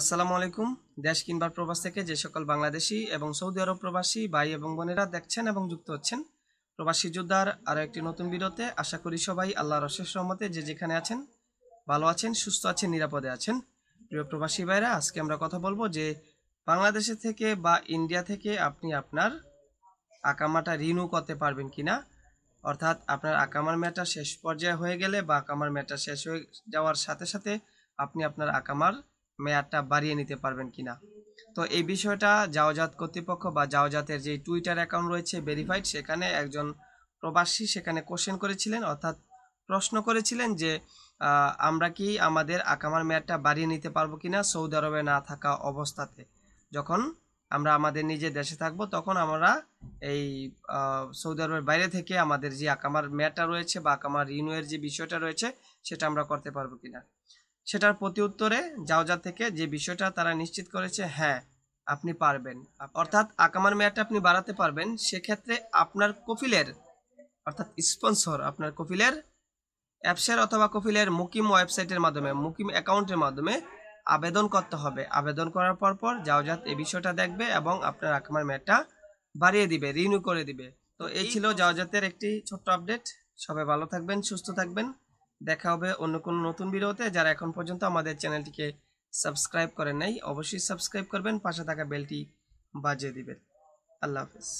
আসসালামু আলাইকুম দেশ কিংবা প্রবাস থেকে যে সকল বাংলাদেশি এবং সৌদি আরব প্রবাসী ভাই এবং বোনেরা দেখছেন এবং যুক্ত হচ্ছেন প্রবাসী যোদ্ধার আরও একটি নতুন বিরতে আশা করি সবাই আল্লাহর অশেষ রহমতে যে যেখানে আছেন ভালো আছেন সুস্থ আছেন নিরাপদে আছেন প্রিয় প্রবাসী ভাইরা আজকে আমরা কথা বলবো যে বাংলাদেশে থেকে বা ইন্ডিয়া থেকে আপনি আপনার আকামাটা রিনিউ করতে পারবেন কিনা অর্থাৎ আপনার আকামার মেয়েটা শেষ পর্যায়ে হয়ে গেলে বা আকামার মেয়েটা শেষ হয়ে যাওয়ার সাথে সাথে আপনি আপনার আকামার মেয়াদটা বাড়িয়ে নিতে পারবেন কিনা তো এই বিষয়টা জাওজাত কর্তৃপক্ষ বা জাওজাতের যে টুইটার অ্যাকাউন্ট রয়েছে ভেরিফাইড সেখানে একজন প্রবাসী সেখানে কোশ্চেন করেছিলেন অর্থাৎ প্রশ্ন করেছিলেন যে আমরা কি আমাদের আকামার মেয়াদটা বাড়িয়ে নিতে পারবো কিনা সৌদি আরবে না থাকা অবস্থাতে যখন আমরা আমাদের নিজের দেশে থাকব তখন আমরা এই সৌদি আরবের বাইরে থেকে আমাদের যে আকামার মেয়াদটা রয়েছে বা আকামার রিনুয়ের যে বিষয়টা রয়েছে সেটা আমরা করতে পারবো কিনা সেটার প্রতি উত্তরে জাওজা থেকে যে বিষয়টা তারা নিশ্চিত করেছে হ্যাঁ আপনি পারবেন অর্থাৎ আকামার মেয়াদটা আপনি বাড়াতে পারবেন সেক্ষেত্রে আপনার কফিলের অর্থাৎ স্পন্সর আপনার কফিলের অ্যাপসের অথবা কফিলের মুকিম ওয়েবসাইটের মাধ্যমে মুকিম অ্যাকাউন্টের মাধ্যমে আবেদন করতে হবে আবেদন করার পর পর যাত এই বিষয়টা দেখবে এবং আপনার আকামার মেয়াদটা বাড়িয়ে দিবে রিনিউ করে দিবে তো এই ছিল যাওযাতের একটি ছোট্ট আপডেট সবাই ভালো থাকবেন সুস্থ থাকবেন দেখা হবে অন্য কোনো নতুন ভিডিওতে যারা এখন পর্যন্ত আমাদের চ্যানেলটিকে সাবস্ক্রাইব করেন নাই অবশ্যই সাবস্ক্রাইব করবেন পাশে থাকা বেলটি বাজিয়ে দিবেন আল্লাহ হাফেজ